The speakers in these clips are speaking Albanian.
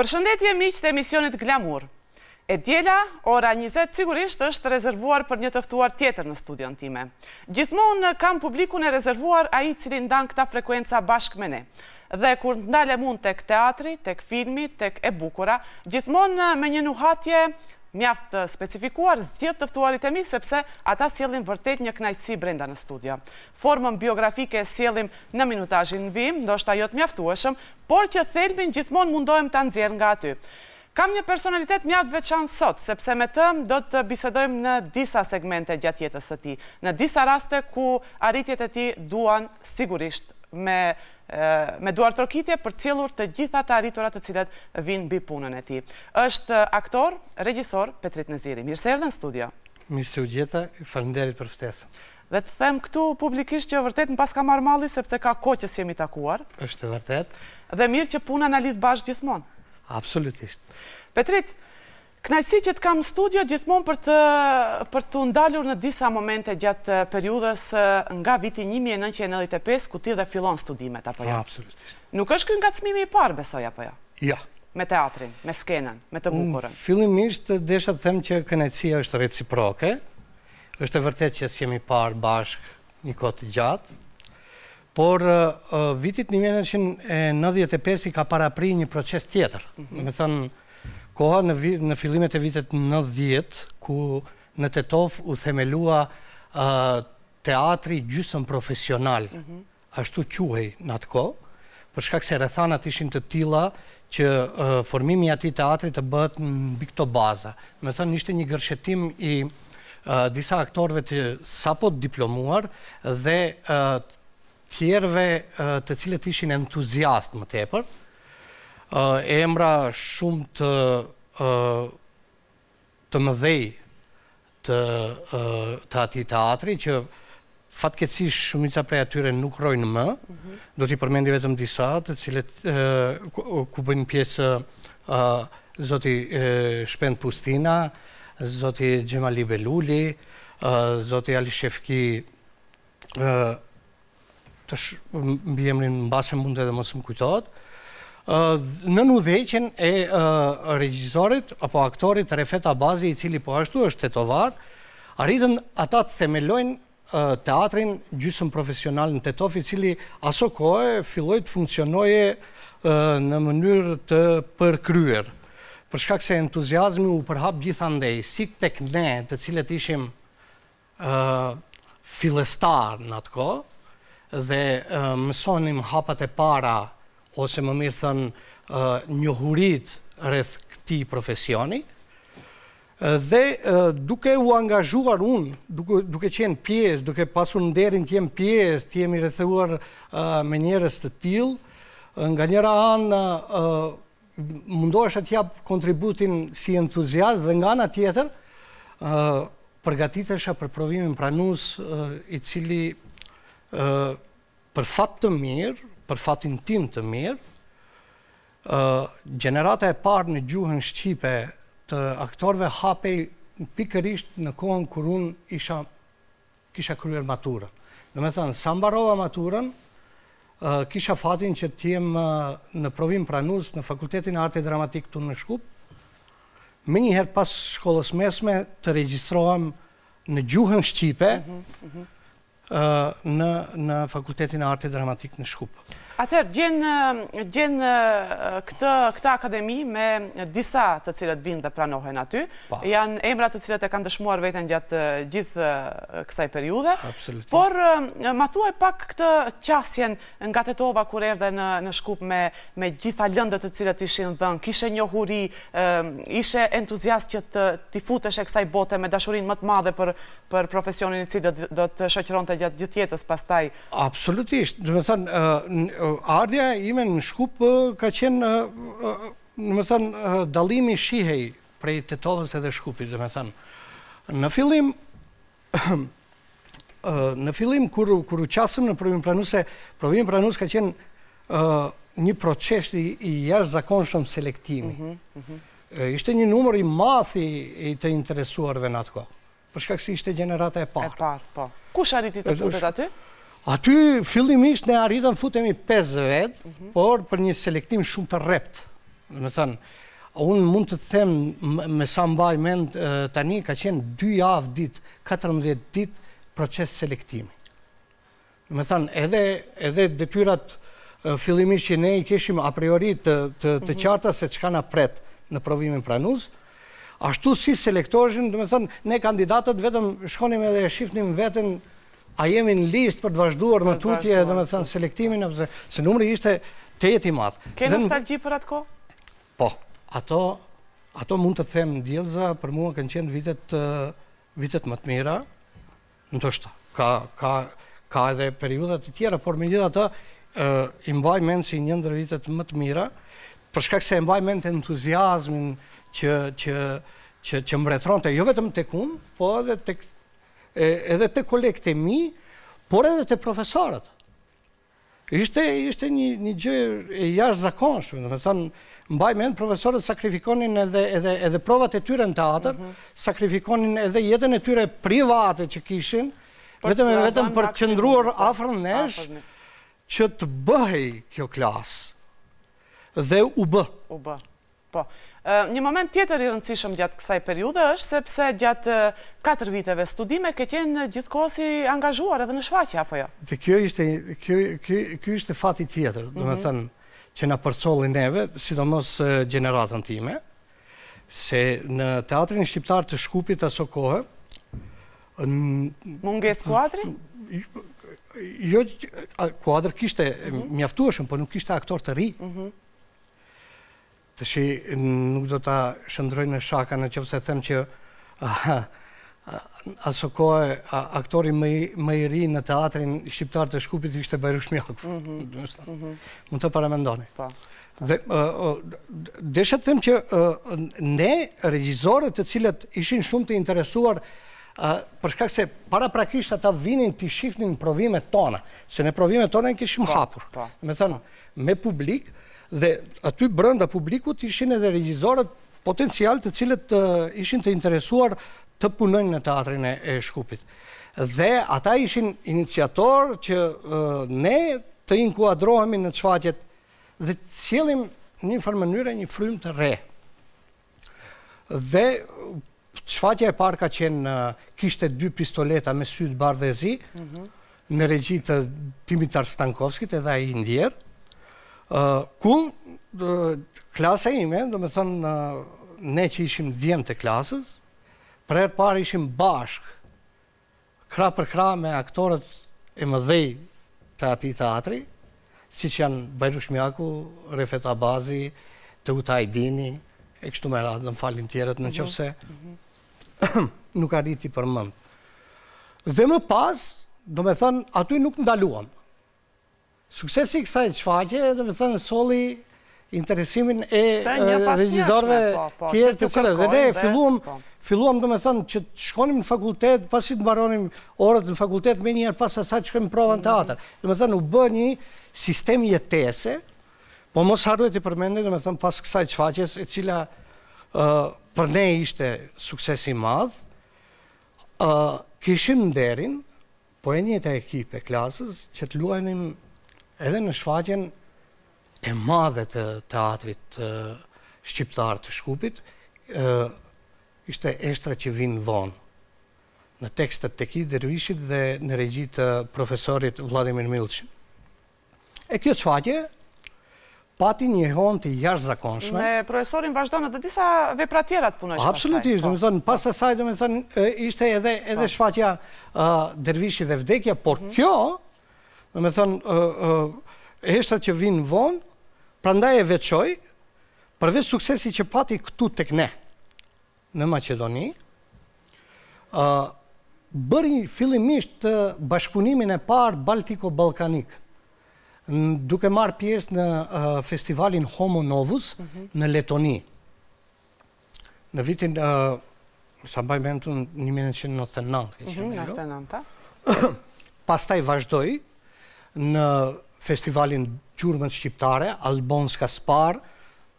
Përshëndetje miqë të emisionit Glamur. E djela, ora 20 sigurisht është rezervuar për një tëftuar tjetër në studion time. Gjithmonë kam publikun e rezervuar a i cilin dan këta frekuenca bashkë me ne. Dhe kur ndale mund të teatri, të filmi, të kë e bukura, gjithmonë me një nuhatje mjaftë specifikuar zhjetë tëftuarit e mi, sepse ata sielin vërtet një knajtësi brenda në studio. Formën biografike s'jelim në minutajin vim, ndoshta jo të mjaftueshëm, por që thelbin gjithmon mundohem të nëzjerë nga aty. Kam një personalitet mjaft veçan sot, sepse me të do të bisedojmë në disa segmente gjatë jetës e ti, në disa raste ku arritjet e ti duan sigurisht me me duar të rokitje për cilur të gjitha të arriturat të cilat vinë bi punën e ti. Êshtë aktor, regjisor, Petrit Neziri. Mirë se erdhe në studio. Mirë se u gjitha, falinderit për ftesë. Dhe të them këtu publikisht që vërtet në pas ka marë mali sepse ka ko që si jemi takuar. Êshtë vërtet. Dhe mirë që puna në lidhë bashkë gjithmonë. Absolutisht. Petrit, Knajsi që të kam studio gjithmon për të ndalur në disa momente gjatë eh, periudës eh, nga viti 1995, ku ti dhe filon studimet, apo jo? Absolutisht. Nuk është kënë nga të smimi i parë, besoj, apo jo? Ja. Jo. Me teatrin, me skenën, me të mm, bukurën. Fillimisht, ishtë, eh, desha të them që kënecija është reciproke, është e vërtet që s'jemi parë bashkë një të gjatë, por vitit 1995 i ka para pri një proces tjetër. Mhm. Me thënë, koha në, në fillimet e vitet në dhjetë, ku në Tetov u themelua uh, teatri gjysën profesional, mm -hmm. ashtu quhej në atë kohë, për shkak se rrethanat ishin të tilla që uh, formimi i atij teatri të bëhet në bikto baza. Me thënë ishte një gërshetim i uh, disa aktorëve të sapo diplomuar dhe uh, tjerëve të cilët ishin entuziast më tepër e emra shumë të uh, të mëdhej të ati të teatri që fatkeqësisht shumica prej atyre nuk rojnë më. Mhm. Do t'i përmendi vetëm disa, të cilët ku, bëjnë pjesë zoti Shpend Pustina, zoti Gjemali Beluli, zoti Ali Shefki, të shumë mbi emrin në base mund edhe mos më kujtojtë, në nudheqen e regjizorit apo aktorit Refet Abazi i cili po ashtu është tetovar, arritën ata të themelojnë teatrin gjysën profesional në tetofi cili aso kohë filloj të funksionoje në mënyrë të përkryer. Përshkak se entuziasmi u përhap gjithandej, si tek ne të cilet ishim filestar në atë kohë, dhe mësonim hapat e para ose më mirë thënë njohurit rreth këti profesioni, dhe duke u angazhuar unë, duke qenë pjesë, duke pasur në derin të jemë pjesë, të jemi rrethuar me njerës të tilë, nga njëra anë mundohesh të japë kontributin si entuziast dhe nga nga tjetër, përgatitesha për provimin pranus i cili për fatë të mirë, për fatin tim të mirë, generata e parë në gjuhën Shqipe të aktorve hapej pikërisht në kohën kër unë isha, kisha kryer maturën. Në me thënë, sa mbarova maturën, kisha fatin që t'jem në provim pranus në Fakultetin Arte Dramatik të në Shkup, me njëherë pas shkollës mesme të regjistrohem në gjuhën Shqipe mhm, mhm. në Fakultetin Arte Dramatik në Shkup. Atër, gjenë eh, eh, këta akademi me disa të cilët vindë dhe pranohen aty. Janë emrat të cilët e kanë dëshmuar vetën gjatë eh, gjithë kësaj periude. Por, matuaj pak këtë qasjen nga të tova kur erdhe në shkup me gjitha lëndët të cilët ishin dhën, kishe një huri, ishe entuziast që të tifutesh e kësaj bote me dashurin më të madhe për profesionin i cilët do të shëqëron të gjithë jetës pastaj. Absolutisht. dhe me thënë, ardhja ime në shkup ka qenë, në më thënë, dalimi shihej prej tetovës edhe shkupit, në më thënë. Në fillim, në fillim, kur u qasëm në provim pranuse, provim pranuse ka qenë një proqeshti i jash zakonshëm selektimi. Mhm, mhm. Ishte një numër i mathi i të interesuarve në atë kohë, përshka kësi ishte generata e parë. E parë, po. Kush arriti të putet aty? Aty fillimisht ne arritën, futemi 5 vetë, por për një selektim shumë të reptë. Në me thënë, unë mund të them me sa mbaj mend tani, ka qenë 2 javë dit, 14 dit proces selektimi. Në me thënë, edhe detyrat fillimisht që ne i keshim a priori të mhm. qarta se qka na pretë në provimin pranuzë, ashtu si selektojshin, dhe me thënë, ne kandidatët vetëm shkonim edhe e shifnim vetën a jemi në list për të vazhduar në tutje dhe me të thënë po. selektimin, se numri ishte të jetë i madhë. Kënë nostalgji për atë ko? Po, ato mund të themë në djelëza, për mua kënë qenë vitet më të mira, në të shta, ka edhe periudat të tjera, por me gjitha të imbaj menë si një ndër vitet më të mira, përshkak se imbaj menë të entuziasmin që mbretron të, jo vetëm të kumë, po edhe të edhe të kolekte e mi, por edhe të profesorët. Ishte, ishte një, një gjë e jash zakonshme, dhe me thonë, mbaj profesorët sakrifikonin edhe, edhe, edhe provat e tyre në teatr, mm -hmm. sakrifikonin edhe jetën e tyre private që kishin, vetëm e vetëm për të qëndruar afër nesh, që të bëhej kjo klasë. Dhe u bë. U b. Po, Një moment tjetër i rëndësishëm gjatë kësaj periude është sepse gjatë 4 viteve studime ke qenë gjithkosi angazhuar edhe në shfaqja, apo jo? Dhe kjo ishte, kjo, kjo, kjo ishte fati tjetër, mm -hmm. do me mhm. thënë, që në përcoli neve, sidomos generatën time, se në teatrin shqiptar të shkupit aso kohë... Munges kuadri? Jo, jo kuadrë kishte mhm. mjaftuashëm, po nuk kishte aktor të ri. Mhm të shi nuk do të shëndroj në shaka në që pëse them që aso kohë aktori më i ri në teatrin shqiptar të shkupit ishte Bajrush Mjakëf. Më mhm. mhm. të paramendoni. Po. Dhe deshe të them që ne regjizorët të cilët ishin shumë të interesuar përshkak se para prakisht ata vinin të shifnin provimet tona, se në provimet tona në kishim po, hapur. Po. Me thënë, me publikë, dhe aty brënda publikut ishin edhe regjizorët potencial të cilët ishin të interesuar të punojnë në teatrin e Shkupit. Dhe ata ishin iniciator që ne të inkuadrohemi në qfaqet dhe cilim një farë mënyre një frym të re. Dhe qfaqja e parë ka qenë kishte dy pistoleta me sytë bardhe zi, në mhm. regjitë Timitar Stankovskit edhe i ndjerë, ku klasa ime, do me thënë, ne që ishim dhjem të klasës, për e parë ishim bashk, kra për kra me aktorët e më dhej të ati të atri, si që janë Bajru Shmiaku, Refet Abazi, të Ajdini, e kështu me ratë falin tjerët, në mhm. që vëse mhm. nuk arriti për mëndë. Dhe më pas, do me thënë, atu nuk ndaluam, Suksesi kësaj të shfaqe, dhe me thënë, soli interesimin e regjizorve po, po, tjerë të kërë. Dhe ne filluam, po. dhe me thënë, që të shkonim në fakultet, pasi të baronim orët në fakultet, me njerë pas asaj të shkonim prova në teater. Dhe me thënë, u bë një sistem jetese, po mos harrujt të përmendit, dhe me thënë, pas kësaj të e cila për ne ishte suksesi madhë, këshim kishim derin, po e njëta ekipe klasës, që të luajnim edhe në shfaqen e madhe të teatrit shqiptar të shkupit, ishte eshtra që vinë vonë në tekstet të ki dërvishit dhe në regjit të profesorit Vladimir Milqin. E kjo të shfaqe, pati një hon të jashtë zakonshme. Me profesorin vazhdo në të disa vepra tjera të punojshme. Absolutisht, po. dhe me pas asaj, dhe ishte edhe po. shfaqja dërvishit dhe vdekja, por mhm. kjo, me thënë, uh, që vinë vonë, pra ndaj e veqoj, përveç suksesi që pati këtu të këne, në Macedoni, uh, bëri fillimisht të bashkëpunimin e parë Baltiko-Balkanik, duke marë pjesë në festivalin Homo Novus mhm. në Letoni. Në vitin, sa mbaj me në të në 1999, pas taj vazhdoj, në festivalin Gjurëmën Shqiptare, Albon Skaspar,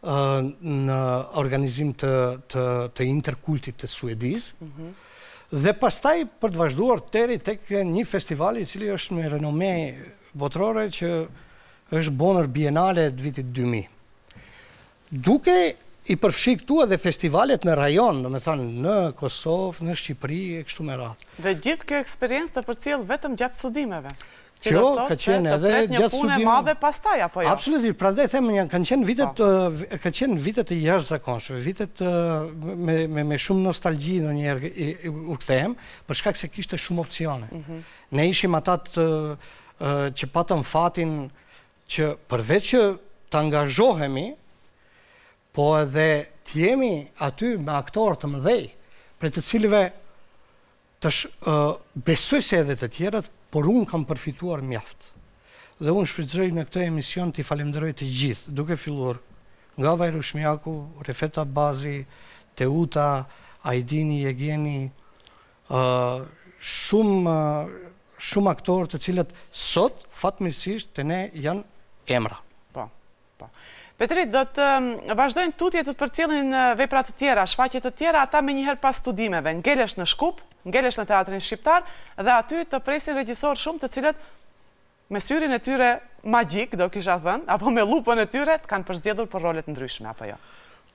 në organizim të, të, të interkultit të Suedis, mhm. dhe pastaj për të vazhduar teri tek një festival i cili është me renome botërore që është bonër Biennale të vitit 2000. Duke i përfshi këtu edhe festivalet në rajon, në me thanë, në Kosovë, në Shqipëri, e kështu me ratë. Dhe gjithë kjo eksperiencë të përcjel vetëm gjatë studimeve? Kjo ka qenë edhe gjatë studimit. Të pret një madhe pastaj, apo jo? Absolutisht, prandaj themë një, ka qenë vitet, po. uh, ka qenë vitet e jashtë zakonshme, vitet uh, me shumë nostalgji në njerë u këthejmë, për shkak se kishte shumë opcione. Mhm. Ne ishim atat uh, që patëm fatin që përveç që të angazhohemi, po edhe të jemi aty me aktorë të mëdhej, për të cilve të besoj se edhe të tjerët, por unë kam përfituar mjaftë. Dhe unë shpërgjëj në këtë emision të i falemderoj të gjithë, duke filluar nga Vajru Shmiaku, Refeta Bazi, Teuta, Aidini, Egeni, shumë shumë aktorë të cilët sot fatmirësisht të ne janë emra. Petrit, do të um, vazhdojnë tutje të të përcilin uh, të tjera, shfaqet të tjera, ata me njëherë pas studimeve, ngelesh në Shkup, ngelesh në teatrin Shqiptar, dhe aty të presin regjisor shumë të cilët me syrin e tyre magjik, do kisha thënë, apo me lupën e tyre, të kanë përzgjedhur për rolet ndryshme, apo jo?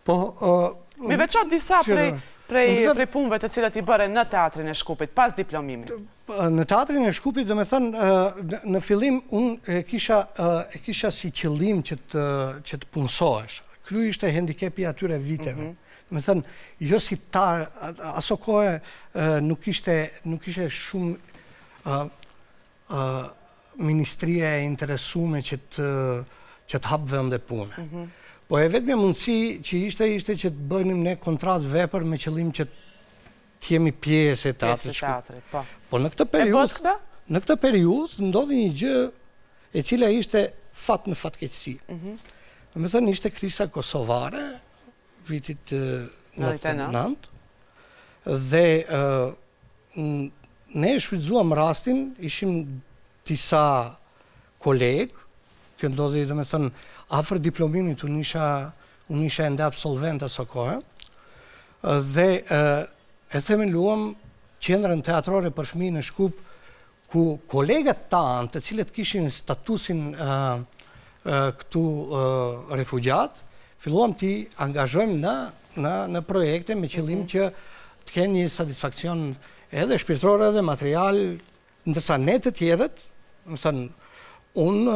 Po... Uh, Mi veqot disa prej prej punve të cilat i bëre në teatrin e shkupit, pas diplomimit? Në teatrin e shkupit, dhe me thënë, në filim, unë e kisha si qëllim që të punsohesh. Kry ishte hendikepi atyre viteve. Mhm. Me thënë, jo si ta, aso kohë nuk ishte shumë ministrije e interesume që të hapëve e punë. Mhm. Po e vetë me mundësi që ishte ishte që të bëjnim ne kontrat vepër me qëllim që të jemi pjesë e të atërë që. Po në këtë periud, në këtë periud, ndodhë një gjë e cila ishte fatë në fatë keqësi. Në mhm. thënë ishte krisa kosovare, vitit 99, të nëndë, dhe ne e shvizuam rastin, ishim tisa kolegë, kjo ndodhi dhe me thënë afer diplomimit unë isha unë isha enda absolvent aso kohë dhe e theme luam qendrën teatrore për fëmi në shkup ku kolegët ta në të cilët kishin statusin këtu refugjat filluam ti angazhojmë në në projekte me qëllim mhm. që të kenë një satisfakcion edhe shpirtrore edhe material, ndërsa ne të tjeret, më thënë, unë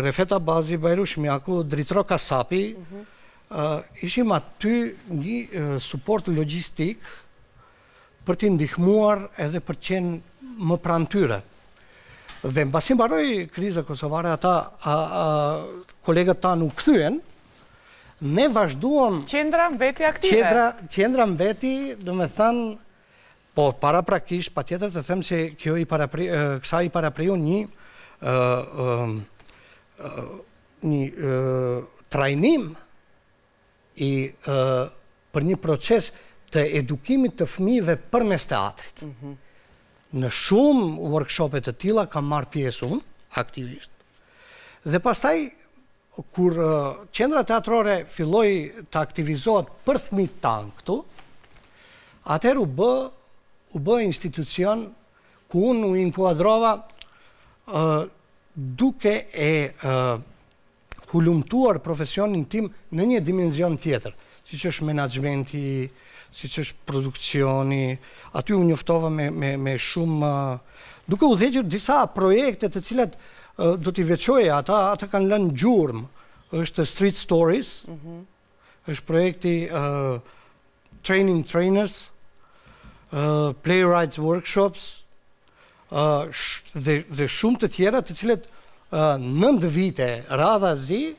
Refeta Bazi, Bajru Shmjaku, Dritro Kasapi, ishim aty një support logistik për t'i ndihmuar edhe për qenë më pranë tyre. Dhe në basim baroj krizë e Kosovare, ata kolegët ta nuk këthyen, ne vazhduon... Qendra mbeti aktive. Qendra mbeti, dhe me thënë, po para prakish, pa tjetër të themë që kësa i para priju një një një trajnim i për një proces të edukimit të fmive për mes teatrit. Mhm. Në shumë workshopet të tila kam marr pjesë unë, aktivisht. Dhe pastaj, kur qendra teatrore filloj të aktivizohet për fmi tankëtu, atër u bë, u bë institucion ku unë u inkuadrova duke e uh, hulumtuar profesionin tim në një dimenzion tjetër, si që është menagjmenti, si që është produksioni, aty u njëftova me, me, me shumë, duke u dhegjër disa projekte të cilat do t'i veqoje, ata, ata kanë lënë gjurëm, është Street Stories, mhm. është projekti uh, Training Trainers, uh, Playwright Workshops, dhe, dhe shumë të tjera të cilet nëndë vite radha zi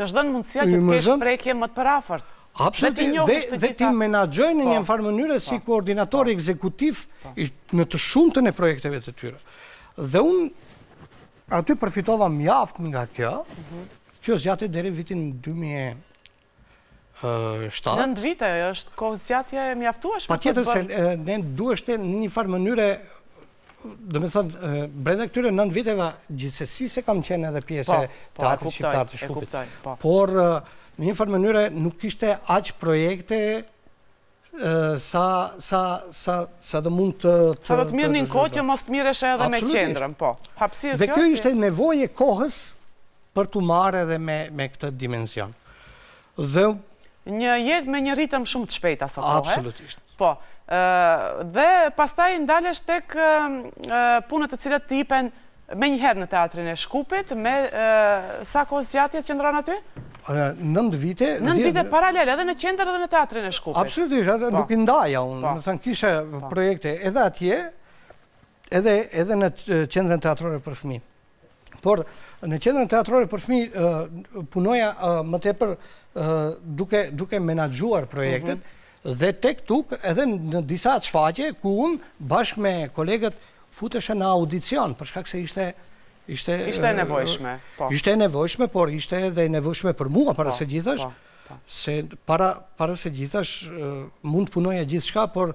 të shdën mundësia që të kesh prekje më të përafërt. dhe, dhe ti menagjojnë në një po. farë mënyre si po. koordinator pa, po. ekzekutiv në të shumë të në projekteve të tyre. Dhe unë aty përfitova mjaft nga kjo, mhm. kjo -huh. kjo zgjate dhere vitin shtatë. Nëndë vite, është kohë e mjaftuash? Pa tjetër se ne duështë në një farë mënyre, dhe me thënë, brenda këtyre nëndë viteve, gjithsesi se kam qenë edhe pjesë po, po, të atë shqiptarë të shkupit. Po. Por, në një farë mënyre, nuk ishte aqë projekte sa dhe mund të... Sa dhe të mirë një në kohë që mos të mireshe edhe me qendrën, po. Dhe kjo ishte nevoje kohës për të mare edhe me këtë dimension. Dhe Një jetë me një rritëm shumë të shpejta, sotohet. Absolutisht. Po, dhe pastaj ndalesh tek punët të cilët të ipen me njëherë në teatrin e Shkupit, me sa kohë gjatjet që ndronë aty? Nëndë vite. Nëndë vite paralel, edhe në qender edhe në teatrin e Shkupit. Absolutisht, po. nuk i ndaja unë, në po. thënë kisha po. projekte edhe atje, edhe në qendrën teatrore për fëmi. Por, Në qendrën teatrore për fëmijë punoja më tepër duke duke menaxhuar projektet mm -hmm. dhe tek tuk edhe në disa shfaqe ku un bashkë me kolegët futesha në audicion për shkak se ishte ishte ishte e nevojshme. Po. Ishte e nevojshme, por ishte edhe e nevojshme për mua para po, së gjithash. Po, po se para para se gjithash mund të gjithë gjithçka por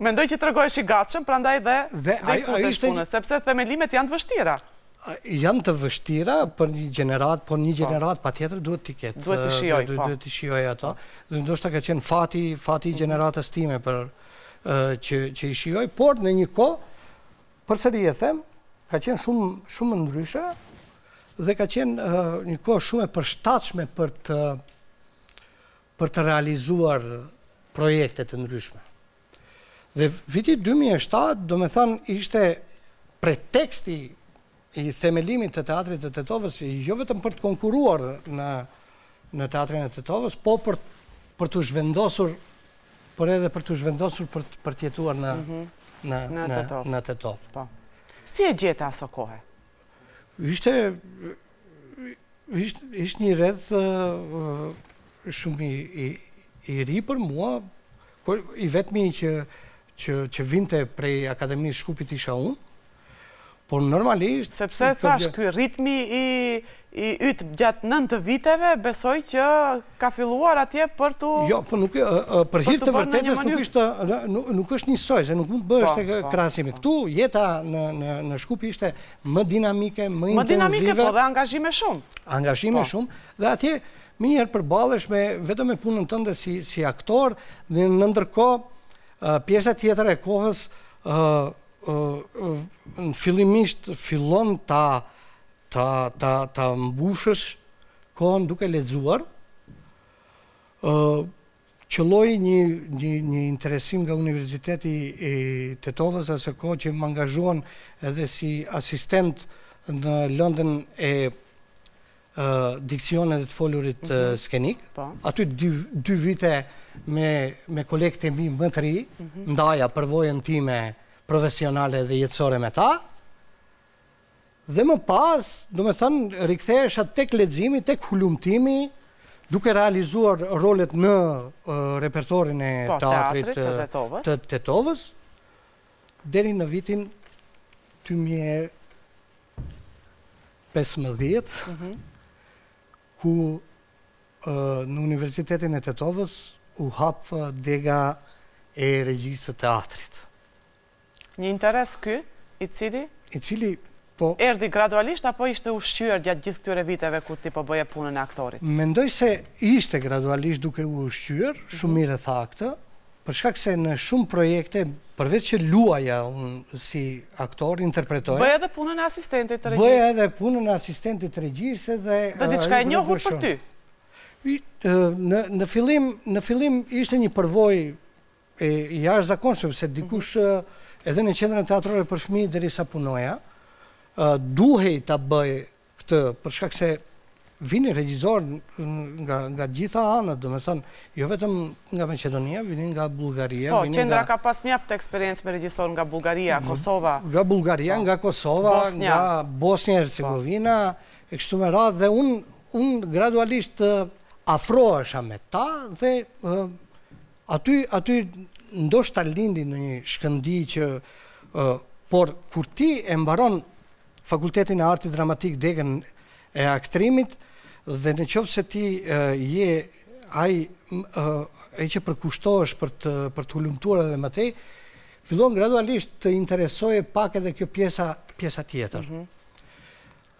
Mendoj që të rëgojsh i gatshëm, prandaj dhe dhe i futesh punës, sepse themelimet janë të vështira. Janë të vështira për një generat, por një po. generat pa tjetër duhet t'i ketë. Duhet t'i eh, shioj, po. Duhet t'i shioj ato. Dhe ndoshta ka qenë fati, fati generatës time për eh, që, që i shioj, por në një ko, për sëri e them, ka qenë shumë, shumë ndryshe dhe ka qenë eh, një ko shumë e përshtatshme për të, për të realizuar projekte të ndryshme. Dhe viti 2007, do me thënë, ishte pre teksti i themelimin të teatrit dhe të tovës, jo vetëm për të konkuruar në teatrin e të tovës, po për të zhvendosur për edhe për të zhvendosur për të tjetuar në të mhm. tovë. Po. Si e gjeta aso kohë? Ishte ishte një redhë shumë i i ri për mua, i vetëmi që që që vinte prej Akademisë Shkupit isha unë. Por normalisht, sepse thash ky ritmi i i yt gjatë nëntë viteve, besoj që ka filluar atje për tu Jo, po nuk për hir të vërtetës nuk ishte nuk është një soj, se nuk mund të bësh po, tek po, krahasimi. Po. Këtu, jeta në në në Shkup ishte më dinamike, më intenzive... Më dinamike, po dhe angazhim më shumë. Angazhim më shumë dhe atje Mirë, përballesh me vetëm me punën tënde si si aktor dhe në ndërkohë Eh, pjesa tjetër e kohës eh, eh, në fillimisht fillon ta ta ta ta kohën duke lexuar qëlloj një, një, një interesim nga Universiteti i Tetovës, asë kohë që më angazhuan edhe si asistent në London e diksionet e të folurit mhm. skenik. Po. Aty dy vite me kolekte mi më të ri, mhm. ndaja përvojën time profesionale dhe jetësore me ta, dhe më pas, du me thënë, rikëthesha tek ledzimi, tek hulumtimi, duke realizuar rolet në repertorin e po, teatrit të tetovës, deri në vitin 2015, ku në Universitetin e Tetovës u hapë dega e regjisë të teatrit. Një interes kë, i cili? I cili, po... Erdi gradualisht, apo ishte ushqyër gjatë gjithë këtyre viteve ku ti po bëje punën e aktorit? Mendoj se ishte gradualisht duke u ushqyër, shumire mhm. tha këtë, për shkak se në shumë projekte, përveç që luaja si aktor, interpretoj... Bëja edhe punën e asistentit të regjisë. Bëja edhe punën e asistentit të regjisë dhe... Dhe diçka e njohur për ty? Në fillim, në fillim ishte një përvoj e jashtë zakonshëm, se dikush mhm. edhe në qendrën teatrore për fmi dhe risa punoja, duhej të bëj këtë, për shkak se vini regjizor nga nga gjitha anët, domethënë jo vetëm nga Maqedonia, vini nga Bullgaria, po, vini nga Po, qendra ka pas mjaft eksperiencë me regjisor nga Bullgaria, mhm. Kosova. Nga Bullgaria, po. nga Kosova, nga Bosnia e Hercegovina, po. e kështu me radhë dhe un un gradualisht afrohesha me ta dhe aty aty ndoshta lindi në një shkëndi që por kur ti e mbaron fakultetin e artit dramatik degën e aktrimit, dhe në qovë se ti je aj e që përkushtohesh për të hulumtuar edhe më te, fillon gradualisht të interesoj e pak edhe kjo pjesa tjetër. Mhm.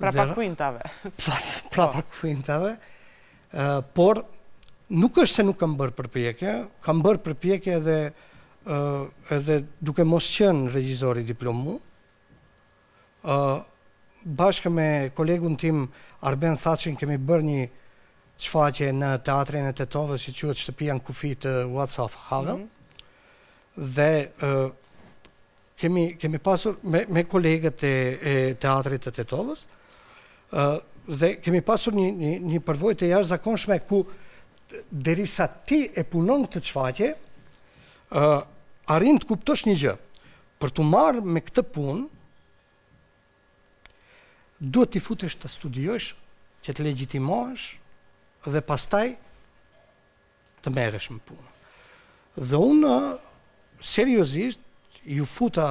Pra pak kujntave. Pra, pra pak por nuk është se nuk kam bërë përpjekje, kam bërë përpjekje edhe edhe duke mos qënë regjizori diplomu, bashkë me kolegun tim Arben Thacin kemi bërë një qfaqe në teatrin e Tetovës që quat shtëpia në kufi të WhatsApp Havel mhm. dhe kemi, kemi pasur me, me kolegët e, teatrit të Tetovës dhe kemi pasur një, një, një përvoj të jashtë zakonshme ku derisa ti e punon të qfaqe arin të kuptosh një gjë për të marrë me këtë punë duhet t'i futesh të studiosh, që të legjitimosh, dhe pastaj të meresh më punë. Dhe unë, seriosisht, ju futa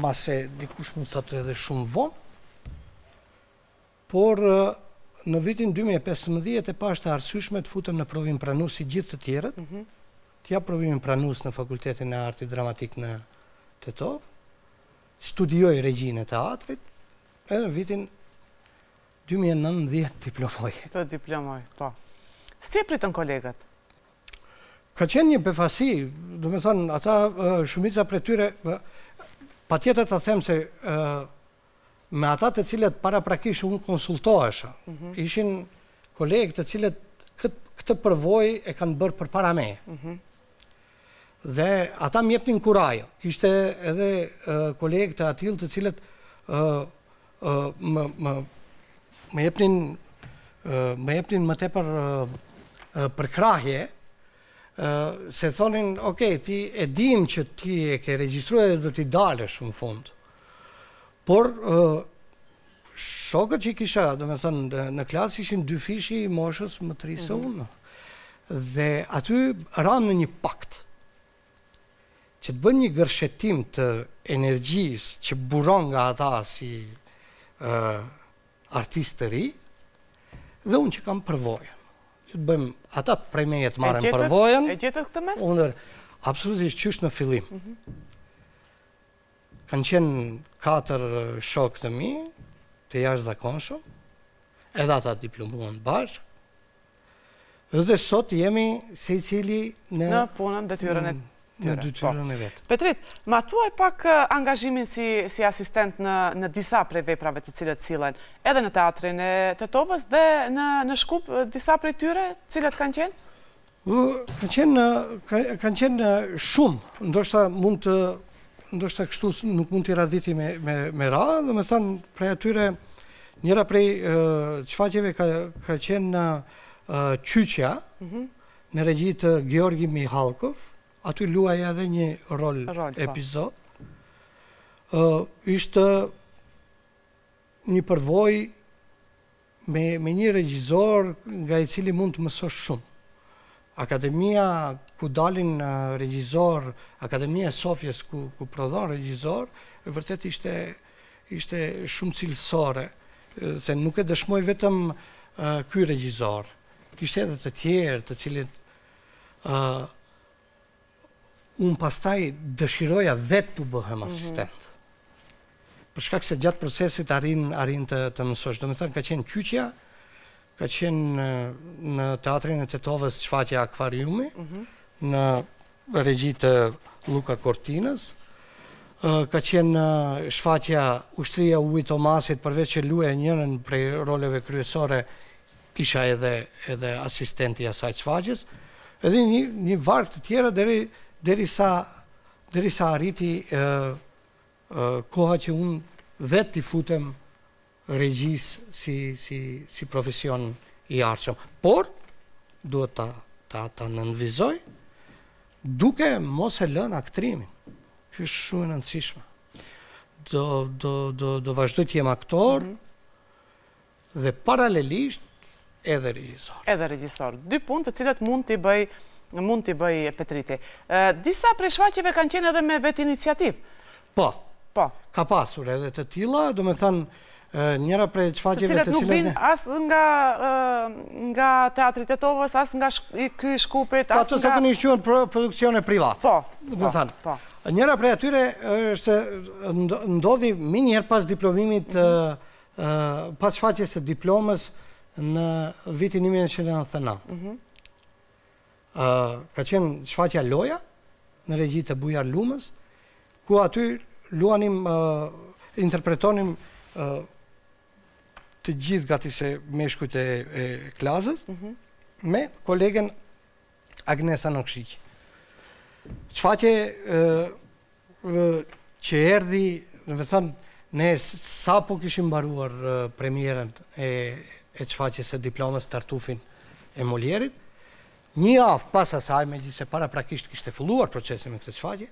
ma se dikush më të të edhe shumë vonë, por në vitin 2015 e pasht të arsyshme të futem në provim pranus si gjithë të tjerët, mhm. të ja provim pranus në fakultetin e arti dramatik në Tetov, studioj regjine e teatrit, edhe në vitin 2019 diplomoj. Të diplomoj, po. Si e pritën kolegët? Ka qenë një befasi, do me thonë, ata shumica për tyre, pa tjetër të them se me ata të cilët para prakish unë konsultohesha, mhm. ishin kolegë të cilët këtë përvoj e kanë bërë për para me. Mhm. Dhe ata mjepnin kurajo, kishte edhe kolegë të atilë të cilët më më më jepnin më te më tepër përkrahje se thonin ok ti e dim që ti e ke regjistruar dhe do t'i dalësh në fund por shokët që kisha do me thonë në klasë ishin dy fishi i moshës më tri se mhm. unë dhe aty ranë në një pakt që të bënë një gërshetim të energjis që buron nga ata si artistë të ri, dhe unë që kam përvojë. Që të bëjmë atat të me jetë marën përvojën. E gjithët këtë mes? Unë dërë, absolutisht qështë në filim. Mhm. Kanë qenë katër shokë të mi, të jashtë dhe konshëm, edhe ata diplomuën bashkë, dhe sot jemi se i cili në punën dhe tyren e mm në detyrën po. e vetë. Petrit, ma tuaj pak uh, angazhimin si asistent në disa prej veprave të cilët cilën, edhe në teatrin e Tetovës dhe në shkup uh, disa prej tyre cilët kanë qenë? Kanë qenë shumë, ndoshta mund të, ndoshta kështu nuk mund të i radhiti me ra, dhe me thanë prej atyre njëra prej uh, qfaqeve ka qenë Qyqja, mhm. në regjitë Georgi Mihalkov, aty luaj edhe një rol, po. epizod. Ë ishte një përvoj me, me një regjizor nga i cili mund të mëso shumë. Akademia ku dalin regjizor, Akademia Sofjes ku, ku prodhon regjizor, e vërtet ishte, ishte shumë cilësore, se nuk e dëshmoj vetëm uh, ky regjizor, ishte edhe të tjerë të cilit unë pastaj dëshiroja vetë të bëhem mhm. asistent. Përshka këse se gjatë procesit arin, të, të mësosh. Do me thënë, ka qenë qyqja, ka qenë në, teatrin e Tetovës Shfaqja Akvariumi, mhm. në regjit të Luka Kortinës, ka qenë shfaqja ushtria Ui Tomasit, përveç që luaj njënën prej roleve kryesore, isha edhe, edhe asistenti asaj shfaqës, edhe një, një vartë të tjera dheri derisa derisa arriti ë koha që un vet i futem regjis si si si profesion i arqëm. Por duhet ta ta ta nënvizoj duke mos e lënë aktrimin. që është shumë e rëndësishme. Do do do do vazhdoj të jem aktor mhm. dhe paralelisht edhe regjisor. Edhe regjisor. Dy punë të cilat mund t'i bëj mund të bëj e petriti. Disa preshvaqeve kanë qenë edhe me vetë iniciativ? Po, po. ka pasur edhe të tila, do me thënë njëra prej qfaqeve të cilët... Të cilët nuk vinë asë nga nga teatrit e tovës, asë nga këj shkupit, po, asë nga... Po, të se i shqyën produksione private. Po, po, po. Njëra prej atyre është ndodhi min pas diplomimit, pas qfaqes e diplomës në vitin 1999. Mhm ka qenë shfaqja loja në regji të bujar lumës, ku aty luanim, interpretonim të gjithë gati se me shkut e klasës, mhm. me kolegen Agnesa Nëkshik. Shfaqje që erdi, në vëtë thënë, Ne sa po kishim baruar premjeren e qfaqës e diplomës të artufin e Molierit, një aftë pas asaj, me gjithë se para prakisht kështë e fulluar procesin me këtë qfaqje,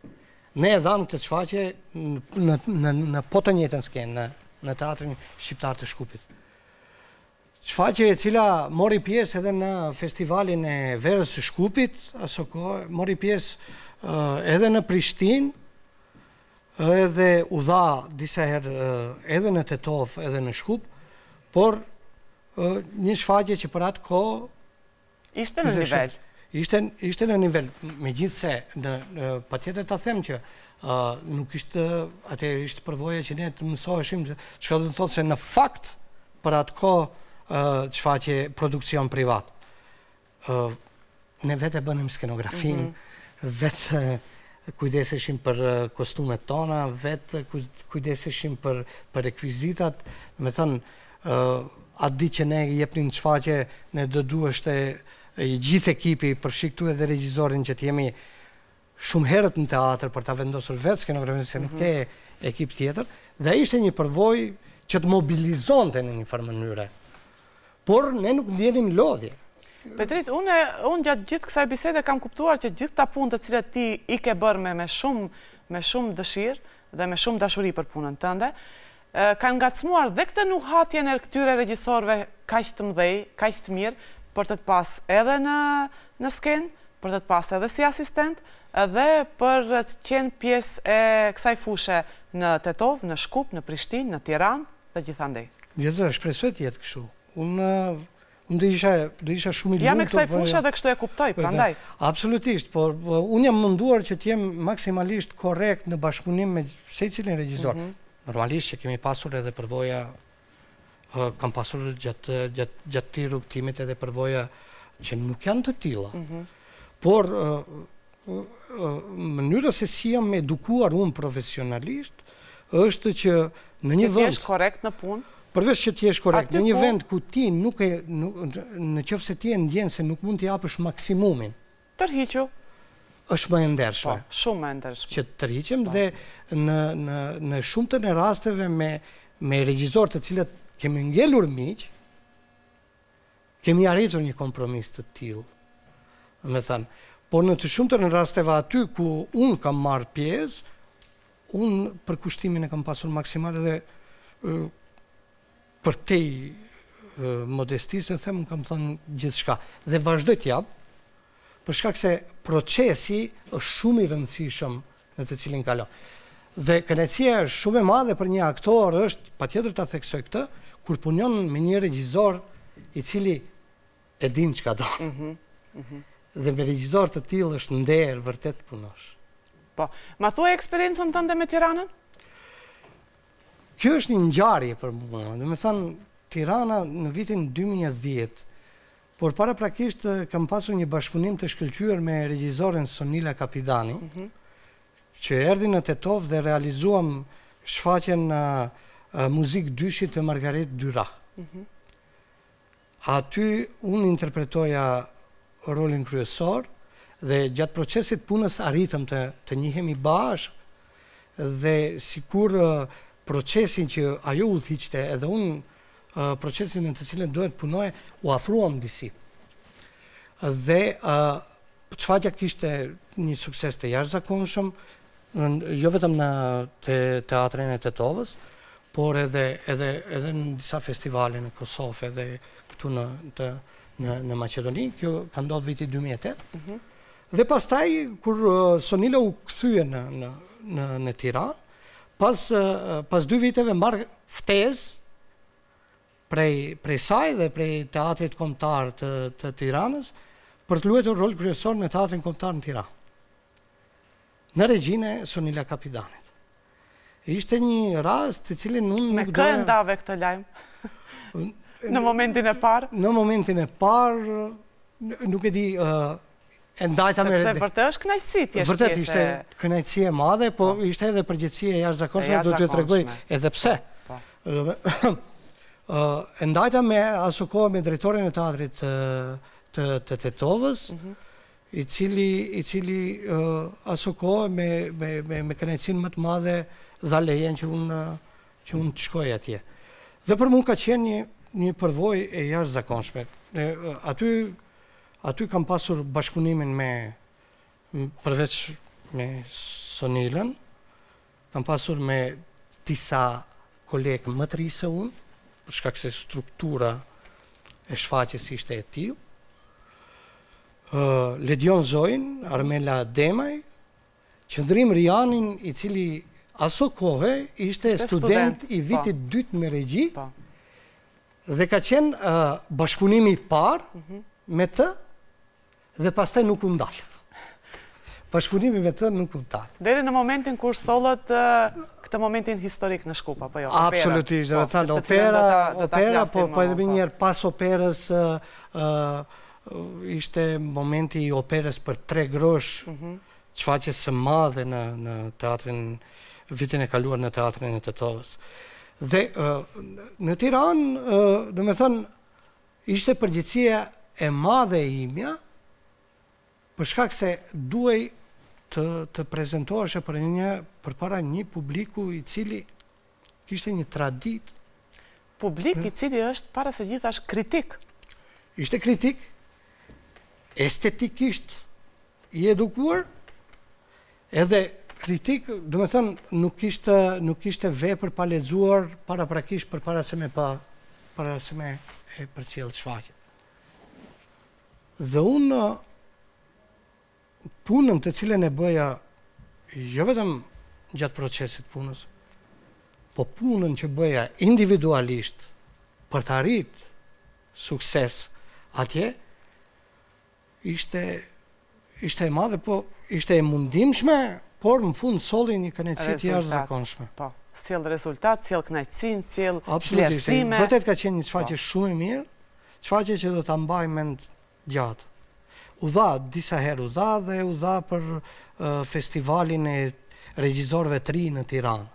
ne e dhamë këtë qfaqje në potën jetën skenë, në teatrin shqiptar të shkupit. Qfaqje e cila mori pjesë edhe në festivalin e verës të shkupit, mori pjesë edhe në Prishtin, edhe u dha disa herë edhe në Tetov, edhe në Shkup, por një shfaqje që për atë kohë Ishte në nivel? Ishte në nivel, me gjithë se, pa tjetër të them që nuk ishte, atër ishte përvoja që ne të mësoheshim, që ka dhe të thotë se në fakt për atë ko që fa që produksion privat. Ne vete bënim skenografin, mhm. vete kujdeseshim për kostumet tona, vete kujdeseshim për rekvizitat, me thënë, atë di që ne jepnin qëfa që ne dëduështë e i gjithë ekipi përfshi këtu edhe regjizorin që t'jemi shumë herët në teatrë për t'a vendosur vetë, s'ke në grevenës se nuk mhm. e ekip tjetër, dhe ishte një përvoj që t'mobilizon të në një farë mënyre. Por, ne nuk njerim lodhje. Petrit, unë gjatë gjithë kësaj bisede kam kuptuar që gjithë t'a punë të cilë ti i ke bërme me shumë dëshirë dhe me shumë dashuri për punën tënde, ndë, kanë nga cmuar dhe këtë nuk hatjen e këtyre regjisorve kajqë të mdhej, kajqë të mirë, për të të pas edhe në skenë, për të të pas edhe si asistent, dhe për të qenë pjesë e kësaj fushë në Tetov, në Shkup, në Prishtin, në Tiran dhe gjithandej. Gjëzër, shpresu e tjetë këshu. Unë dhe isha shumë i lutë. Ja me kësaj po fushë dhe kështu e kuptoj, po, prandaj. Absolutisht, por po, unë jam munduar që t'jem maksimalisht korekt në bashkunim me sej cilin regjizor. Mhm. Normalisht që kemi pasur edhe përvoja kam pasur gjatë gjatë të rrugtimit edhe përvoja që nuk janë të tilla. Mhm. Por uh, mënyra se si jam edukuar unë profesionalisht është që në një vend... Që ti korekt në punë? Përvesh që ti korekt, në një vend ku ti nuk e... në qëfë se ti e ndjenë se nuk mund t'i apësh maksimumin. Tërhiqu? është më e ndershme. Po, shumë më e ndershme. Që të po. dhe në, në, në shumë të në rasteve me, me regjizor të cilët kemi ngelur miq, kemi arritur një kompromis të tillë. Më than, por në të shumtë në rasteve aty ku un kam marr pjesë, un për kushtimin e kam pasur maksimal dhe për tej modestisë e them, kam thënë gjithë shka. Dhe vazhdoj t'jap, për shkak se procesi është shumë i rëndësishëm në të cilin kalon. Dhe kënecija është shumë e madhe për një aktor është, pa tjetër të theksoj këtë, kur punion me një regjizor i cili e din që ka do. Mhm, mhm. Dhe me regjizor të tjil është ndërë vërtet punosh. Po, ma thua eksperiencën të ndë me tiranën? Kjo është një njarje për më Dhe me thanë, tirana në vitin 2010, por para prakisht kam pasu një bashkëpunim të shkëllqyër me regjizoren Sonila Kapidani, mhm. që erdi në Tetov dhe realizuam shfaqen në muzikë dyshit të Margaret Dyra. Mhm. Aty unë interpretoja rolin kryesor dhe gjatë procesit punës arritëm të, të njihemi bashkë dhe si kur procesin që ajo u thiqte edhe unë procesin në të cilën dohet punoje u afruam disi. Dhe uh, qëfatja kishte një sukses të jarëzakonshëm, jo vetëm në teatrën teatrin e të tovës, por edhe edhe edhe në disa festivale në Kosovë edhe këtu në të, në në Maqedoni, kjo ka ndodhur viti 2008. Ëh. Mm -hmm. Dhe pastaj kur uh, Sonila u kthye në në në në Tiranë, pas uh, pas dy viteve mbar ftesë prej prej saj dhe prej teatrit kombëtar të të Tiranës për të luajtur rol kryesor në teatrin kombëtar në Tira, Në regjinë Sonila Kapidani ishte një rast të cilin unë nuk dojë... Me këndave ndave këtë lajmë? Në momentin e parë? Në momentin e parë, nuk e di... E ndajta me... Sepse vërtet është kënajtësi tjeshtë pjese. Vërtet ishte kënajtësi e madhe, po, po. ishte edhe përgjëtësi e jashtë zakonshme, do të tregoj edhe pse. Po. E ndajta me aso kohë me drejtorin e teatrit të Tetovës, mhm. i cili aso kohë me kënajtësin më të madhe dha lejen që unë që unë të shkoj atje. Dhe për mua ka qenë një një përvojë e jashtëzakonshme. Ne aty aty kam pasur bashkëpunimin me përveç me Sonilën, kam pasur me disa kolegë më të rrisë unë, për shkak se struktura e shfaqës ishte e tillë. Ledion Zojn, Armela Demaj, Qëndrim Rianin, i cili Aso kohë ishte student i po. vitit dytë me regji po. dhe ka qenë bashkunimi par mhm. me të dhe pas taj nuk undalë. Pashkurimi me të nuk unë ta. Dere në momentin kur solët këtë momentin historik në shkupa, po jo, opera. Absolutisht, dhe po, të opera, opera, po edhe më njerë pas operës ishte momenti operës për tre grosh, që mhm. faqës së madhe në teatrin vitin e kaluar në teatrin e të Dhe uh, në Tiranë, uh, dhe me thënë, ishte përgjëtësia e madhe e imja, shkak se duaj të, të prezentoashe për një, për para një publiku i cili kishte një tradit. Publik i cili është, para se gjithash kritik. Ishte kritik, estetikisht i edukuar, edhe kritik, du me thënë, nuk ishte, nuk ishte vepër pa ledzuar para prakish për para se me pa, para se me e për cilë Dhe unë punën të cilën e bëja, jo vetëm gjatë procesit punës, po punën që bëja individualisht për të arrit sukses atje, ishte, ishte e madhe, po ishte e mundimshme, por në fund soli një kënaqësi të jashtëzakonshme. Po, sjell rezultat, sjell kënaqësi, sjell Absolutisht, Vërtet ka qenë një çfarë po. shumë e mirë, çfarë që do ta mbaj mend gjatë. U dha disa herë u dha dhe u dha për festivalin e regjisorëve të në Tiranë.